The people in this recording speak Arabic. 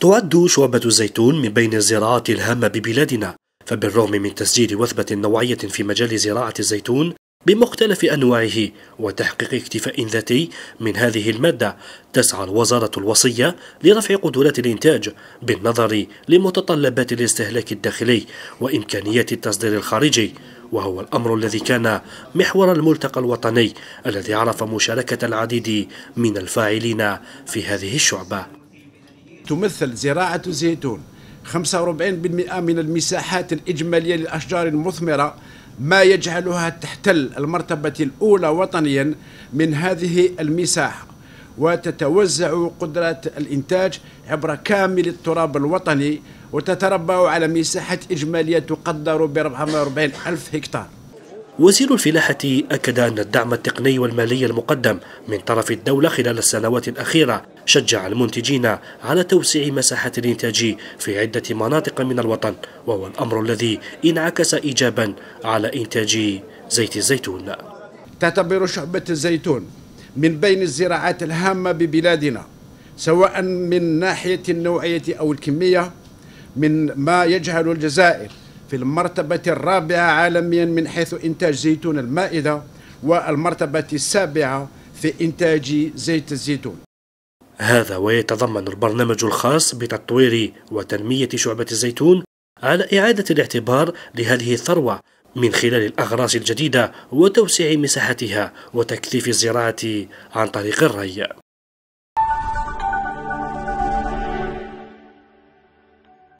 تعد شعبة الزيتون من بين الزراعات الهامة ببلادنا فبالرغم من تسجيل وثبة نوعية في مجال زراعة الزيتون بمختلف أنواعه وتحقيق اكتفاء ذاتي من هذه المادة تسعى الوزارة الوصية لرفع قدرات الإنتاج بالنظر لمتطلبات الاستهلاك الداخلي وإمكانيات التصدير الخارجي وهو الأمر الذي كان محور الملتقى الوطني الذي عرف مشاركة العديد من الفاعلين في هذه الشعبة تمثل زراعة الزيتون 45% من المساحات الإجمالية للأشجار المثمرة ما يجعلها تحتل المرتبة الأولى وطنيا من هذه المساحة وتتوزع قدرة الإنتاج عبر كامل التراب الوطني وتتربع على مساحة إجمالية تقدر ب 440 ألف هكتار وزير الفلاحة أكد أن الدعم التقني والمالي المقدم من طرف الدولة خلال السنوات الأخيرة شجع المنتجين على توسيع مساحة الإنتاج في عدة مناطق من الوطن وهو الأمر الذي انعكس إيجابا على إنتاج زيت الزيتون تعتبر شعبة الزيتون من بين الزراعات الهامة ببلادنا سواء من ناحية النوعية أو الكمية من ما يجعل الجزائر في المرتبة الرابعة عالميا من حيث إنتاج زيتون المائدة والمرتبة السابعة في إنتاج زيت الزيتون هذا ويتضمن البرنامج الخاص بتطوير وتنمية شعبة الزيتون على إعادة الاعتبار لهذه الثروة من خلال الأغراس الجديدة وتوسيع مساحتها وتكثيف الزراعة عن طريق الري